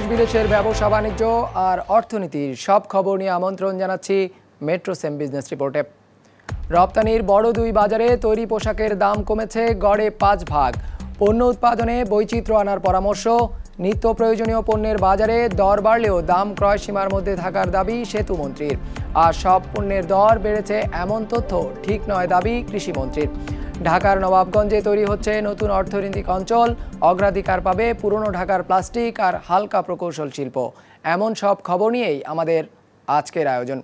দেশ বিদেশের ব্যবসা বাণিজ্য আর অর্থনীতির সব খবর নিয়ে আমন্ত্রণ জানাচ্ছি মেট্রো সেম বিজনেস রিপোর্টে রপ্তানির বড় দুই বাজারে তৈরি পোশাকের দাম কমেছে গড়ে পাঁচ ভাগ পণ্য উৎপাদনে বৈচিত্র্য আনার পরামর্শ নিত্য প্রয়োজনীয় পণ্যের বাজারে দর বাড়লেও দাম ক্রয় সীমার মধ্যে থাকার দাবি সেতু মন্ত্রীর আর সব পণ্যের দর বেড়েছে এমন তথ্য ঠিক নয় দাবি কৃষিমন্ত্রীর ঢাকার নবাবগঞ্জে তৈরি হচ্ছে নতুন অর্থনৈতিক অঞ্চল অগ্রাধিকার পাবে পুরনো ঢাকার প্লাস্টিক আর হালকা প্রকৌশল শিল্প এমন সব খবর নিয়েই আমাদের আজকের আয়োজন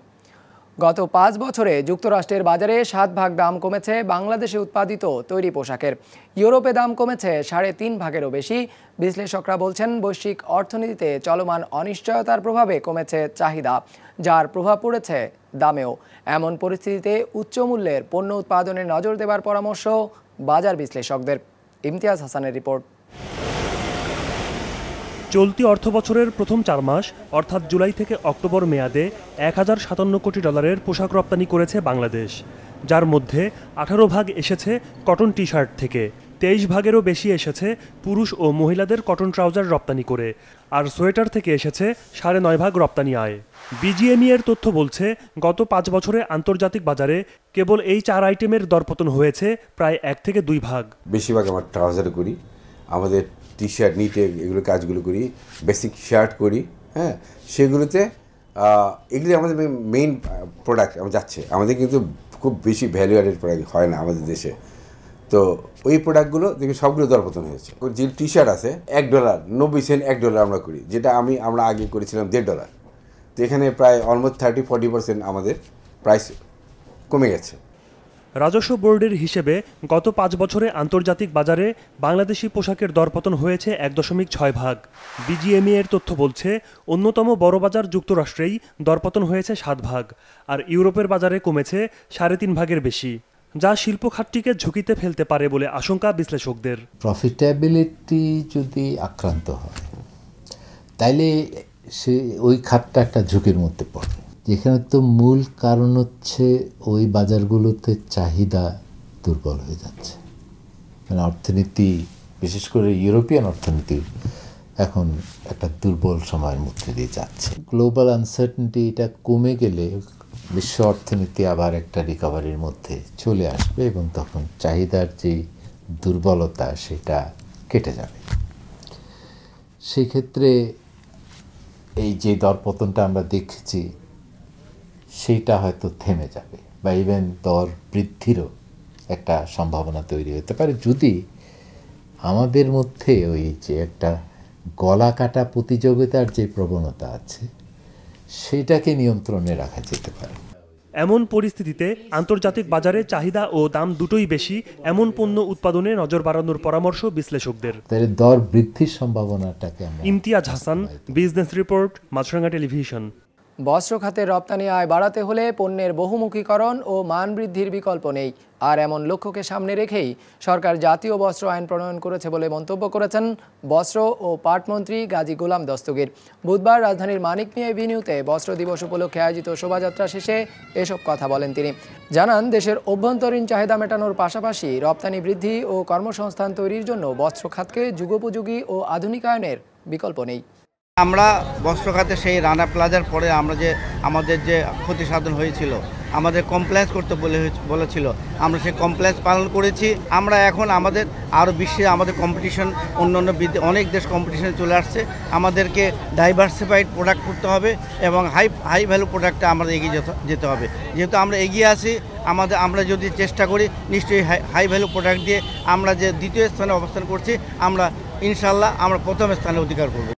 গত পাঁচ বছরে যুক্তরাষ্ট্রের বাজারে সাত ভাগ দাম কমেছে বাংলাদেশে উৎপাদিত তৈরি পোশাকের ইউরোপে দাম কমেছে সাড়ে তিন ভাগেরও বেশি বিশ্লেষকরা বলছেন বৈশ্বিক অর্থনীতিতে চলমান অনিশ্চয়তার প্রভাবে কমেছে চাহিদা যার প্রভাব পড়েছে দামেও এমন পরিস্থিতিতে উচ্চ মূল্যের পণ্য উৎপাদনে নজর দেবার পরামর্শ বাজার বিশ্লেষকদের ইমতিয়াজ হাসানের রিপোর্ট চলতি অর্থ বছরের প্রথম চার মাস অর্থাৎ জুলাই থেকে অক্টোবর মেয়াদে এক হাজার সাতান্ন কোটি ডলারের পোশাক রপ্তানি করেছে বাংলাদেশ যার মধ্যে আঠারো ভাগ এসেছে কটন টি শার্ট থেকে তেইশ ভাগেরও বেশি এসেছে পুরুষ ও মহিলাদের কটন ট্রাউজার রপ্তানি করে আর সোয়েটার থেকে এসেছে সাড়ে নয় ভাগ রপ্তানি আয় বিজিএমই e এর তথ্য বলছে গত পাঁচ বছরে আন্তর্জাতিক বাজারে কেবল এই চার আইটেমের দরপতন হয়েছে প্রায় এক থেকে দুই ভাগ বেশিরভাগ আমার ট্রাউজার করি আমাদের টি শার্ট নিটে এগুলো কাজগুলো করি বেসিক শার্ট করি হ্যাঁ সেগুলোতে এগুলি আমাদের মেইন প্রোডাক্ট যাচ্ছে আমাদের কিন্তু খুব বেশি ভ্যালু অ্যাডেড প্রোডাক্ট হয় না আমাদের দেশে তো ওই প্রোডাক্টগুলো দেখি সবগুলো দরপতন হয়েছে ওর যে টি শার্ট আছে এক ডলার নব্বই সেন্ট এক ডলার আমরা করি যেটা আমি আমরা আগে করেছিলাম দেড় ডলার তো এখানে প্রায় অলমোস্ট থার্টি ফর্টি পার্সেন্ট আমাদের প্রাইস কমে গেছে রাজস্ব বোর্ডের হিসেবে গত পাঁচ বছরে আন্তর্জাতিক বাজারে বাংলাদেশি পোশাকের দরপতন হয়েছে এক দশমিক ছয় ভাগ বিজিএমই e এর তথ্য বলছে অন্যতম বড় বাজার যুক্তরাষ্ট্রেই দরপতন হয়েছে সাত ভাগ আর ইউরোপের বাজারে কমেছে সাড়ে তিন ভাগের বেশি যা শিল্প খাতটিকে ঝুঁকিতে ফেলতে পারে বলে আশঙ্কা বিশ্লেষকদের প্রফিটেবিলিটি যদি আক্রান্ত হয় তাইলে সে ওই খাতটা একটা ঝুঁকির মধ্যে পড়ে যেখানে তো মূল কারণ হচ্ছে ওই বাজারগুলোতে চাহিদা দুর্বল হয়ে যাচ্ছে মানে অর্থনীতি বিশেষ করে ইউরোপিয়ান অর্থনীতি এখন একটা দুর্বল সময়ের মধ্যে দিয়ে যাচ্ছে গ্লোবাল আনসার্টেনটি এটা কমে গেলে বিশ্ব অর্থনীতি আবার একটা রিকভারির মধ্যে চলে আসবে এবং তখন চাহিদার যে দুর্বলতা সেটা কেটে যাবে সেই ক্ষেত্রে এই যে দরপতনটা আমরা দেখছি সেইটা হয়তো থেমে যাবে বা ইভেন দর বৃদ্ধিরও একটা সম্ভাবনা তৈরি হতে পারে যদি আমাদের মধ্যে ওই যে একটা গলা কাটা প্রতিযোগিতার যে প্রবণতা আছে সেটাকে নিয়ন্ত্রণে রাখা যেতে পারে এমন পরিস্থিতিতে আন্তর্জাতিক বাজারে চাহিদা ও দাম দুটোই বেশি এমন পণ্য উৎপাদনে নজর বাড়ানোর পরামর্শ বিশ্লেষকদের দর বৃদ্ধির সম্ভাবনাটাকে Imtiaz Hasan business report Maasranga television বস্ত্র খাতের রপ্তানি আয় বাড়াতে হলে পণ্যের বহুমুখীকরণ ও মান বৃদ্ধির বিকল্প নেই আর এমন লক্ষ্যকে সামনে রেখেই সরকার জাতীয় বস্ত্র আইন প্রণয়ন করেছে বলে মন্তব্য করেছেন বস্ত্র ও পাটমন্ত্রী গাজী গোলাম দস্তগীর বুধবার রাজধানীর মানিক মিয়া ভিনিউতে বস্ত্র দিবস উপলক্ষে আয়োজিত শোভাযাত্রা শেষে এসব কথা বলেন তিনি জানান দেশের অভ্যন্তরীণ চাহিদা মেটানোর পাশাপাশি রপ্তানি বৃদ্ধি ও কর্মসংস্থান তৈরির জন্য বস্ত্র খাতকে যুগোপযোগী ও আধুনিকায়নের বিকল্প নেই আমরা বস্ত্র খাতে সেই রানা প্লাজার পরে আমরা যে আমাদের যে ক্ষতি সাধন হয়েছিল আমাদের কমপ্লেন্স করতে বলে বলেছিল আমরা সেই কমপ্লেন্স পালন করেছি আমরা এখন আমাদের আরও বিশ্বে আমাদের কম্পিটিশন অন্য অন্য অনেক দেশ কম্পিটিশনে চলে আসছে আমাদেরকে ডাইভার্সিফাইড প্রোডাক্ট করতে হবে এবং হাই হাই ভ্যালু প্রোডাক্টটা আমাদের এগিয়ে যেতে হবে যেহেতু আমরা এগিয়ে আসি আমাদের আমরা যদি চেষ্টা করি নিশ্চয়ই হাই ভ্যালু প্রোডাক্ট দিয়ে আমরা যে দ্বিতীয় স্থানে অবস্থান করছি আমরা ইনশাল্লাহ আমরা প্রথম স্থানে অধিকার করব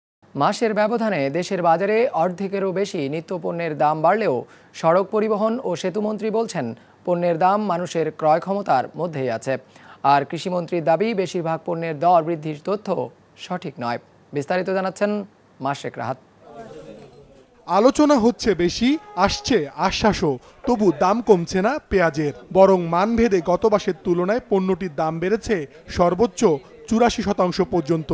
মাসের ব্যবধানে দেশের বাজারে অর্ধেকেরও বেশি নিত্যপণ্যের দাম বাড়লেও সড়ক পরিবহন ও সেতুমন্ত্রী বলছেন পণ্যের দাম মানুষের ক্রয় ক্ষমতার মধ্যেই আছে আর কৃষিমন্ত্রীর দাবি বেশিরভাগ পণ্যের দর বৃদ্ধির তথ্য সঠিক নয় বিস্তারিত জানাচ্ছেন মাসেক রাহাত আলোচনা হচ্ছে বেশি আসছে আশ্বাসও তবু দাম কমছে না পেঁয়াজের বরং মানভেদে গত মাসের তুলনায় পণ্যটির দাম বেড়েছে সর্বোচ্চ চুরাশি শতাংশ পর্যন্ত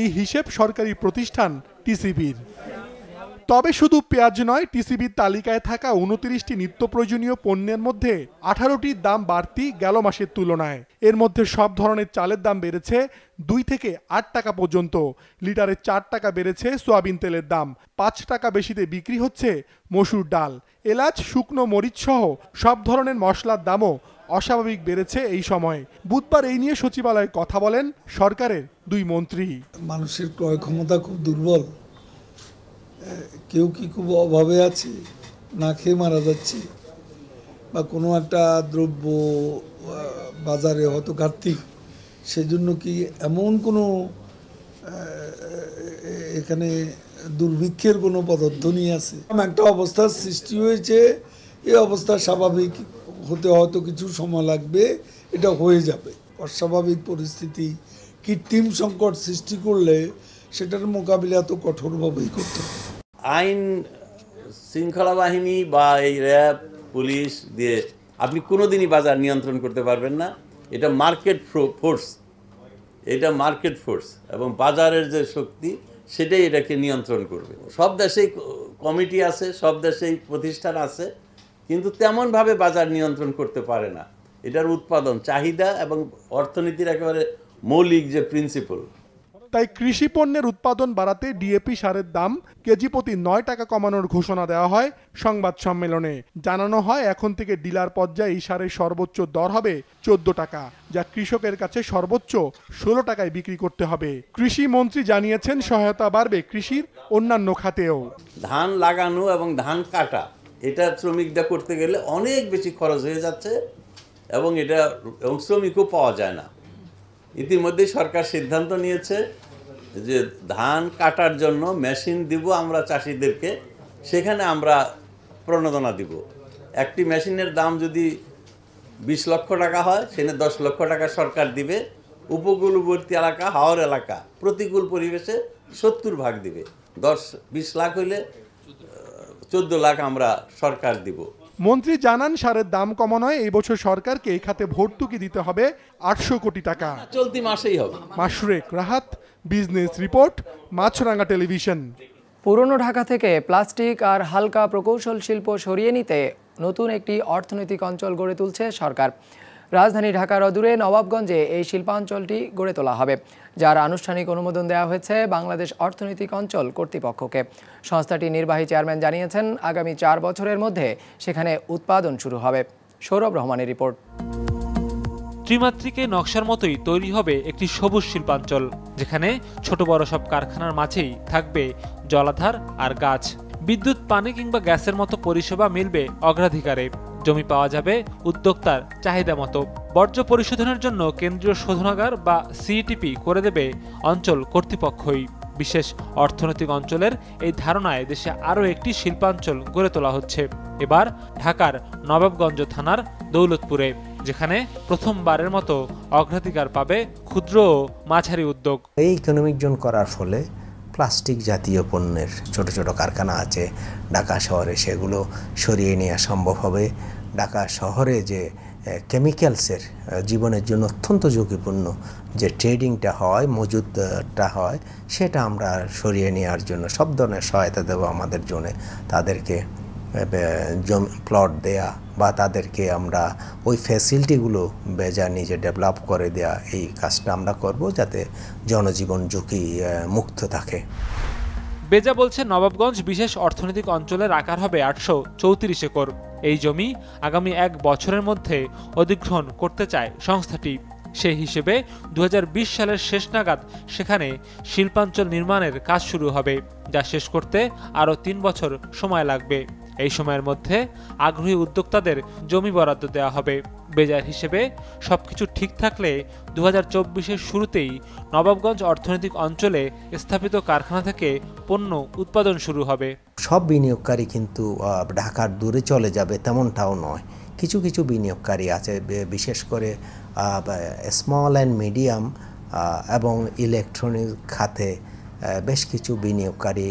এই হিসেব সরকারি প্রতিষ্ঠান টিসিবির তবে শুধু পেঁয়াজ নয় টিসিবির তালিকায় থাকা উনত্রিশটি নিত্য প্রয়োজনীয় পণ্যের মধ্যে আঠারোটির দাম বাড়তি গেল মাসের তুলনায় এর মধ্যে সব ধরনের চালের দাম বেড়েছে দুই থেকে আট টাকা পর্যন্ত লিটারে চার টাকা বেড়েছে সোয়াবিন তেলের দাম পাঁচ টাকা বেশিতে বিক্রি হচ্ছে মসুর ডাল এলাচ শুকনো মরিচ সহ সব ধরনের মশলার দামও অস্বাভাবিক বেড়েছে এই সময়ে বুধবার এই নিয়ে সচিবালয়ে কথা বলেন সরকারের দুই মন্ত্রী মানুষের ক্রয় ক্ষমতা খুব দুর্বল কেউ কি খুব অভাবে আছে না খেয়ে মারা যাচ্ছে বা কোনো একটা দ্রব্য বাজারে হয়তো ঘাটতি সেজন্য কি এমন কোনো এখানে দুর্ভিক্ষের কোনো পদধ্বনি আছে একটা অবস্থার সৃষ্টি হয়েছে এই অবস্থা স্বাভাবিক হতে হয়তো কিছু সময় লাগবে এটা হয়ে যাবে অস্বাভাবিক পরিস্থিতি কৃত্রিম সংকট সৃষ্টি করলে সেটার মোকাবিলা তো কঠোরভাবেই করতে হবে আইন শৃঙ্খলা বাহিনী বা এই র্যাব পুলিশ দিয়ে আপনি কোনোদিনই বাজার নিয়ন্ত্রণ করতে পারবেন না এটা মার্কেট ফোর্স এটা মার্কেট ফোর্স এবং বাজারের যে শক্তি সেটাই এটাকে নিয়ন্ত্রণ করবে সব দেশেই কমিটি আছে সব দেশেই প্রতিষ্ঠান আছে কিন্তু তেমনভাবে বাজার নিয়ন্ত্রণ করতে পারে না এটার উৎপাদন চাহিদা এবং অর্থনীতির একেবারে মৌলিক যে প্রিন্সিপল তাই কৃষি পণ্যের উৎপাদন বাড়াতে ডিএপি সারের দাম কেজি প্রতি নয় টাকা কমানোর ঘোষণা দেওয়া হয় সংবাদ সম্মেলনে জানানো হয় এখন থেকে ডিলার পর্যায়ে এই সারের সর্বোচ্চ দর হবে চোদ্দ টাকা যা কৃষকের কাছে সর্বোচ্চ ষোলো টাকায় বিক্রি করতে হবে কৃষি মন্ত্রী জানিয়েছেন সহায়তা বাড়বে কৃষির অন্যান্য খাতেও ধান লাগানো এবং ধান কাটা এটা শ্রমিকটা করতে গেলে অনেক বেশি খরচ হয়ে যাচ্ছে এবং এটা এবং শ্রমিকও পাওয়া যায় না ইতিমধ্যে সরকার সিদ্ধান্ত নিয়েছে যে ধান কাটার জন্য মেশিন দিব আমরা চাষিদেরকে সেখানে আমরা প্রণোদনা দিব একটি মেশিনের দাম যদি বিশ লক্ষ টাকা হয় সেখানে দশ লক্ষ টাকা সরকার দিবে উপকূলবর্তী এলাকা হাওয়ার এলাকা প্রতিকূল পরিবেশে সত্তর ভাগ দিবে দশ বিশ লাখ হইলে চোদ্দ লাখ আমরা সরকার দিব মন্ত্রী জানান সারের দাম কমানোয় এই বছর সরকারকে এই খাতে ভর্তুকি দিতে হবে আটশো কোটি টাকা চলতি মাসেই হবে মাসুরেক Rahat business report Maasranga television পুরনো ঢাকা থেকে প্লাস্টিক আর হালকা প্রকৌশল শিল্প সরিয়ে নিতে নতুন একটি অর্থনৈতিক অঞ্চল গড়ে তুলছে সরকার রাজধানী ঢাকার অদূরে নবাবগঞ্জে এই শিল্পাঞ্চলটি গড়ে তোলা হবে যার আনুষ্ঠানিক অনুমোদন দেওয়া হয়েছে বাংলাদেশ অর্থনৈতিক অঞ্চল কর্তৃপক্ষকে সংস্থাটির নির্বাহী চেয়ারম্যান জানিয়েছেন আগামী চার বছরের মধ্যে সেখানে উৎপাদন শুরু হবে সৌরভ রহমানের রিপোর্ট ত্রিমাত্রিকে নকশার মতোই তৈরি হবে একটি সবুজ শিল্পাঞ্চল যেখানে ছোট বড় সব কারখানার মাঝেই থাকবে জলাধার আর গাছ বিদ্যুৎ পানি কিংবা গ্যাসের মতো পরিষেবা মিলবে অগ্রাধিকারে জমি পাওয়া যাবে উদ্যোক্তার চাহিদা মতো বর্জ্য পরিশোধনের জন্য কেন্দ্রীয় শোধনাগার বা সিটিপি করে দেবে অঞ্চল কর্তৃপক্ষই বিশেষ অর্থনৈতিক অঞ্চলের এই ধারণায় দেশে আরও একটি শিল্পাঞ্চল গড়ে তোলা হচ্ছে এবার ঢাকার নবাবগঞ্জ থানার দৌলতপুরে যেখানে প্রথমবারের মতো অগ্রাধিকার পাবে ক্ষুদ্র ও মাঝারি উদ্যোগ এই ইকোনমিক জোন করার ফলে প্লাস্টিক জাতীয় পণ্যের ছোট ছোট কারখানা আছে ঢাকা শহরে সেগুলো সরিয়ে নেওয়া সম্ভব হবে ঢাকা শহরে যে কেমিক্যালসের জীবনের জন্য অত্যন্ত ঝুঁকিপূর্ণ যে ট্রেডিংটা হয় মজুদটা হয় সেটা আমরা সরিয়ে নেওয়ার জন্য সব ধরনের সহায়তা দেবো আমাদের জন্য তাদেরকে প্লট দেয়া বা তাদেরকে আমরা ওই ফ্যাসিলিটিগুলো বেজা নিজে ডেভেলপ করে দেয়া এই কাজটা আমরা করব যাতে জনজীবন ঝুঁকি মুক্ত থাকে বেজা বলছে নবাবগঞ্জ বিশেষ অর্থনৈতিক অঞ্চলের আকার হবে আটশো চৌত্রিশ একর এই জমি আগামী এক বছরের মধ্যে অধিগ্রহণ করতে চায় সংস্থাটি সেই হিসেবে দু সালের শেষ নাগাদ সেখানে শিল্পাঞ্চল নির্মাণের কাজ শুরু হবে যা শেষ করতে আরও তিন বছর সময় লাগবে এই সময়ের মধ্যে আগ্রহী উদ্যোক্তাদের জমি বরাদ্দ দেওয়া হবে বেজার হিসেবে সবকিছু ঠিক থাকলে দু হাজার শুরুতেই নবাবগঞ্জ অর্থনৈতিক অঞ্চলে স্থাপিত কারখানা থেকে পণ্য উৎপাদন শুরু হবে সব বিনিয়োগকারী কিন্তু ঢাকার দূরে চলে যাবে তেমনটাও নয় কিছু কিছু বিনিয়োগকারী আছে বিশেষ করে স্মল অ্যান্ড মিডিয়াম এবং ইলেকট্রনিক খাতে বেশ কিছু বিনিয়োগকারী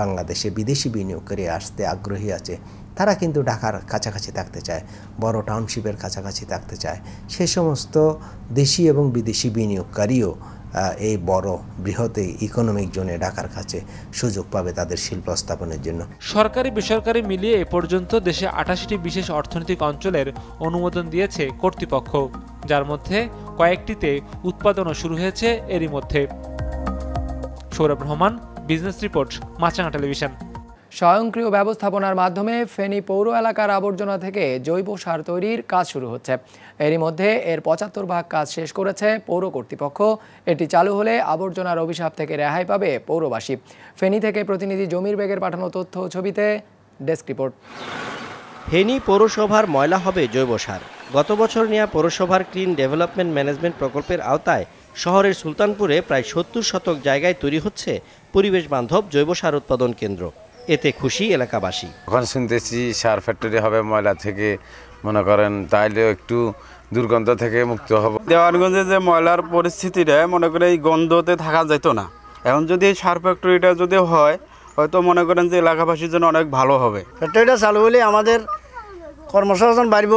বাংলাদেশে বিদেশি বিনিয়োগকারী আসতে আগ্রহী আছে তারা কিন্তু ঢাকার কাছাকাছি থাকতে চায় বড় টাউনশিপের কাছাকাছি থাকতে চায় সে সমস্ত দেশি এবং বিদেশি বিনিয়োগকারীও এই বড় বৃহৎ ইকোনমিক জোনে ঢাকার কাছে সুযোগ পাবে তাদের শিল্প স্থাপনের জন্য সরকারি বেসরকারি মিলিয়ে এ পর্যন্ত দেশে আঠাশটি বিশেষ অর্থনৈতিক অঞ্চলের অনুমোদন দিয়েছে কর্তৃপক্ষ যার মধ্যে কয়েকটিতে উৎপাদনও শুরু হয়েছে এরই মধ্যে Sourav Rahman business report Maasranga television স্বয়ংক্রিয় ব্যবস্থাপনার মাধ্যমে ফেনী পৌর এলাকার আবর্জনা থেকে জৈব সার তৈরির কাজ শুরু হচ্ছে এরই মধ্যে এর পঁচাত্তর ভাগ কাজ শেষ করেছে পৌর কর্তৃপক্ষ এটি চালু হলে আবর্জনার অভিশাপ থেকে রেহাই পাবে পৌরবাসী ফেনী থেকে প্রতিনিধি জমির বেগের পাঠানো তথ্য ছবিতে ডেস্ক রিপোর্ট ফেনী পৌরসভার ময়লা হবে জৈব সার গত বছর নেওয়া পৌরসভার ক্লিন ডেভেলপমেন্ট ম্যানেজমেন্ট প্রকল্পের আওতায় শহরের সুলতানপুরে প্রায় সত্তর শতক জায়গায় তৈরি হচ্ছে পরিবেশ বান্ধব জৈব সার উৎপাদন কেন্দ্র এতে খুশি এলাকাবাসী ওখানে শুনতেছি সার ফ্যাক্টরি হবে ময়লা থেকে মনে করেন তাইলেও একটু দুর্গন্ধ থেকে মুক্ত হবে দেওয়ানগঞ্জে যে ময়লার পরিস্থিতিটা মনে করে এই গন্ধতে থাকা যেত না এখন যদি এই সার ফ্যাক্টরিটা যদি হয় হয়তো মনে করেন যে এলাকাবাসীর জন্য অনেক ভালো হবে ফ্যাক্টরিটা চালু হলে আমাদের কর্মসংস্থান বাড়ব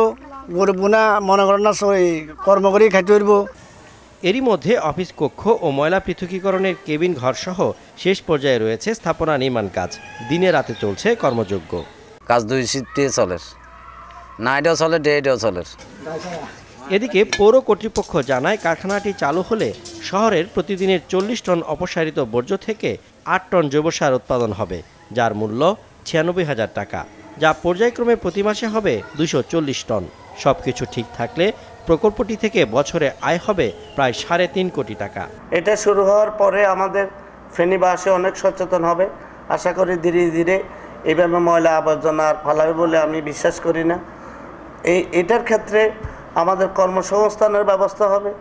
গরিব গুণা মনে করেন না কর্ম করেই খাইতে পারবো এরই মধ্যে অফিস কক্ষ ও ময়লা পৃথকীকরণের কেবিন ঘরসহ শেষ পর্যায়ে রয়েছে স্থাপনা নির্মাণ কাজ দিনে রাতে চলছে কর্মযোগ্য কাজ দুই শিফটে চলে নাইটও চলে ডেটাও চলে এদিকে পৌর কর্তৃপক্ষ জানায় কারখানাটি চালু হলে শহরের প্রতিদিনের চল্লিশ টন অপসারিত বর্জ্য থেকে আট টন জৈবসার উৎপাদন হবে যার মূল্য ছিয়ানব্বই হাজার টাকা যা পর্যায়ক্রমে প্রতি মাসে হবে দুশো টন সব কিছু ঠিক থাকলে প্রকল্পটি থেকে বছরে আয় হবে প্রায় সাড়ে তিন কোটি টাকা এটা শুরু হওয়ার পরে আমাদের ফেনীবাসী অনেক সচেতন হবে আশা করি ধীরে ধীরে এইভাবে ময়লা আবর্জনা আর ফালাবে বলে আমি বিশ্বাস করি না এই এটার ক্ষেত্রে আমাদের কর্মসংস্থানের ব্যবস্থা হবে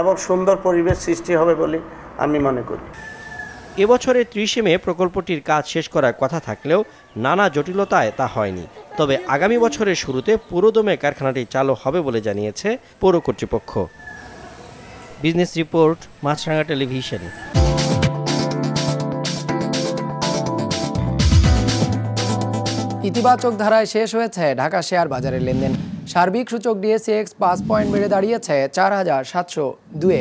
এবং সুন্দর পরিবেশ সৃষ্টি হবে বলে আমি মনে করি এবছরে ত্রিশে মে প্রকল্পটির কাজ শেষ করার কথা থাকলেও নানা জটিলতায় তা হয়নি তবে আগামী বছরের শুরুতে পুরোদমে কারখানাটি চালু হবে বলে জানিয়েছে পৌর কর্তৃপক্ষ বিজনেস রিপোর্ট মাছরাঙা টেলিভিশন ইতিবাচক ধারায় শেষ হয়েছে ঢাকা শেয়ার বাজারের লেনদেন সার্বিক সূচক ডিএসএক্স পাঁচ পয়েন্ট বেড়ে দাঁড়িয়েছে চার হাজার সাতশো দুয়ে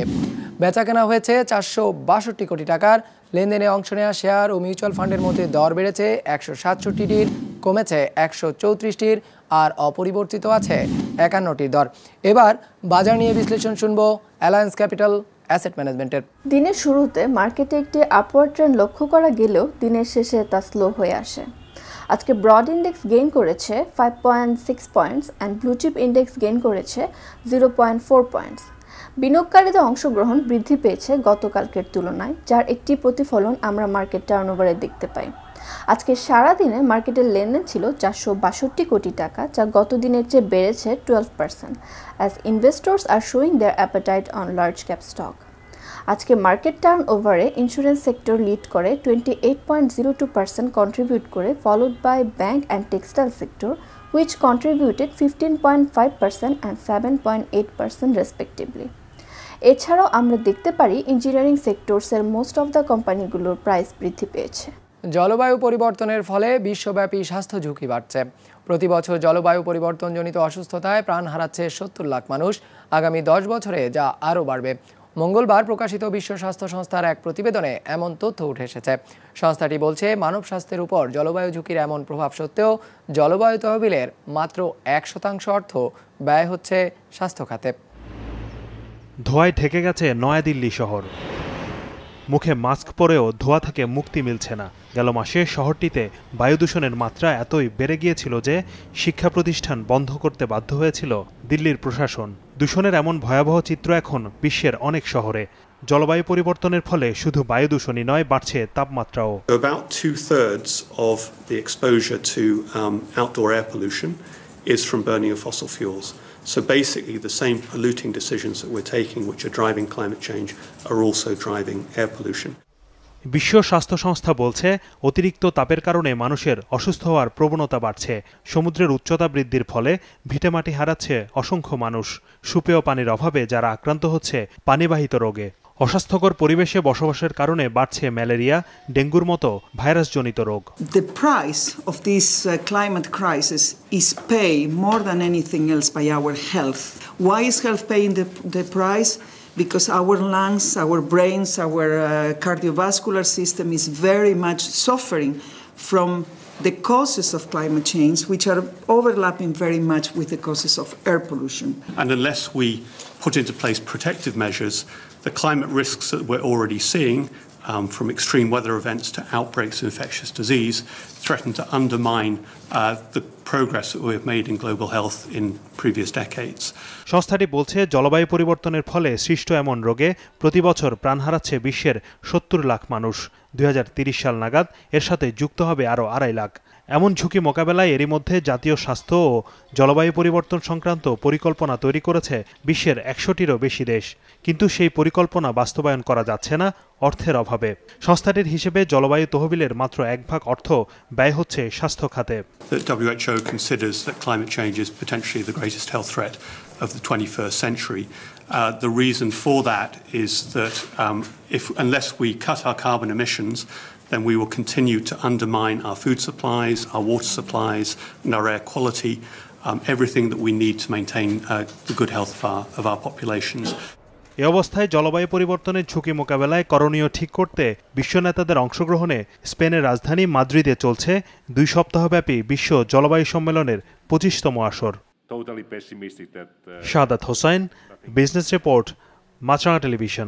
বেচাকেনা হয়েছে চারশো বাষট্টি কোটি টাকার লেনদেনে অংশ নেওয়া শেয়ার ও মিউচুয়াল ফান্ডের মধ্যে দর বেড়েছে একশো সাতষট্টিটির কমেছে একশো চৌত্রিশটির আর অপরিবর্তিত আছে একান্নটির দর এবার বাজার নিয়ে বিশ্লেষণ শুনব অ্যালায়েন্স ক্যাপিটাল অ্যাসেট ম্যানেজমেন্টের দিনের শুরুতে মার্কেটে একটি আপওয়ার্ড ট্রেন্ড লক্ষ্য করা গেলেও দিনের শেষে তা স্লো হয়ে আসে আজকে ব্রড ইন্ডেক্স গেইন করেছে five point six points and blue chip index gain করেছে জিরো পয়েন্ট ফোর পয়েন্টস বিনিয়োগকারীদের অংশগ্রহণ বৃদ্ধি পেয়েছে গতকালকের তুলনায় যার একটি প্রতিফলন আমরা মার্কেট টার্নওভারে দেখতে পাই আজকে সারা দিনে মার্কেটের লেনদেন ছিল চারশো বাষট্টি কোটি টাকা যা গত দিনের চেয়ে বেড়েছে twelve percent as investors are showing their appetite on large cap stock আজকে মার্কেট টার্ন ওভারে ইন্স্যুরেন্স সেক্টর লিড করে twenty eight point zero two percent contribute করে followed by bank and textile sector which contributed fifteen point five percent and seven point eight percent respectively এছাড়াও আমরা দেখতে পারি engineering সেক্টরসের most of the কোম্পানিগুলোর price বৃদ্ধি পেয়েছে জলবায়ু পরিবর্তনের ফলে বিশ্বব্যাপী স্বাস্থ্য ঝুঁকি বাড়ছে প্রতি বছর জলবায়ু পরিবর্তনজনিত অসুস্থতায় প্রাণ হারাচ্ছে সত্তর লাখ মানুষ আগামী দশ বছরে যা আরও বাড়বে মঙ্গলবার প্রকাশিত বিশ্ব স্বাস্থ্য সংস্থার এক প্রতিবেদনে এমন তথ্য উঠে এসেছে সংস্থাটি বলছে মানব স্বাস্থ্যের উপর জলবায়ু ঝুঁকির এমন প্রভাব সত্ত্বেও জলবায়ু তহবিলের মাত্র এক শতাংশ অর্থ ব্যয় হচ্ছে স্বাস্থ্য খাতে ধোয়ায় ঠেকে গেছে নয়াদিল্লি শহর মুখে মাস্ক পরেও ধোয়া থেকে মুক্তি মিলছে না গেল মাসে শহরটিতে বায়ু দূষণের মাত্রা এতই বেড়ে গিয়েছিল যে শিক্ষা প্রতিষ্ঠান বন্ধ করতে বাধ্য হয়েছিল দিল্লির প্রশাসন দূষণের এমন ভয়াবহ চিত্র এখন বিশ্বের অনেক শহরে জলবায়ু পরিবর্তনের ফলে শুধু বায়ু দূষণই নয় বাড়ছে তাপমাত্রাও is from burning of fossil fuels. So basically, the same polluting decisions that we're taking, which are driving climate change, are also driving air pollution. বিশ্ব স্বাস্থ্য সংস্থা বলছে অতিরিক্ত তাপের কারণে মানুষের অসুস্থ হওয়ার প্রবণতা বাড়ছে সমুদ্রের উচ্চতা বৃদ্ধির ফলে ভিটেমাটি হারাচ্ছে অসংখ্য মানুষ সুপেয় পানির অভাবে যারা আক্রান্ত হচ্ছে পানিবাহিত রোগে অস্বাস্থ্যকর পরিবেশে বসবাসের কারণে বাড়ছে ম্যালেরিয়া ডেঙ্গুর মতো ভাইরাসজনিত রোগ The price of this climate crisis is pay more than anything else by our health. Why is health paying the, the price? because our lungs, our brains, our uh, cardiovascular system is very much suffering from the causes of climate change, which are overlapping very much with the causes of air pollution. And unless we put into place protective measures, the climate risks that we're already seeing um, from extreme weather events to outbreaks of infectious disease threaten to undermine uh, the progress that we've made in global health in previous decades. সংস্থাটি বলছে জলবায়ু পরিবর্তনের ফলে সৃষ্ট এমন রোগে প্রতি বছর প্রাণ হারাচ্ছে বিশ্বের সত্তর লাখ মানুষ দুই সাল নাগাদ এর সাথে যুক্ত হবে আরও আড়াই লাখ এমন ঝুঁকি মোকাবেলায় এরই মধ্যে জাতীয় স্বাস্থ্য ও জলবায়ু পরিবর্তন সংক্রান্ত পরিকল্পনা তৈরি করেছে বিশ্বের একশোটিরও বেশি দেশ কিন্তু সেই পরিকল্পনা বাস্তবায়ন করা যাচ্ছে না অর্থের অভাবে সংস্থাটির হিসেবে জলবায়ু তহবিলের মাত্র এক ভাগ অর্থ ব্যয় হচ্ছে স্বাস্থ্য খাতে of the 21st century. Uh, the reason for that is that um, if, unless we cut our carbon emissions, then we will continue to undermine our food supplies, our water supplies, and our air quality, um, everything that we need to maintain uh, the good health of our, of our populations. এ অবস্থায় জলবায়ু পরিবর্তনের ঝুঁকি মোকাবেলায় করণীয় ঠিক করতে বিশ্ব নেতাদের অংশগ্রহণে স্পেনের রাজধানী মাদ্রিদে চলছে দুই সপ্তাহব্যাপী বিশ্ব জলবায়ু সম্মেলনের পঁচিশতম আসর Sadat Hossain business report Maasranga television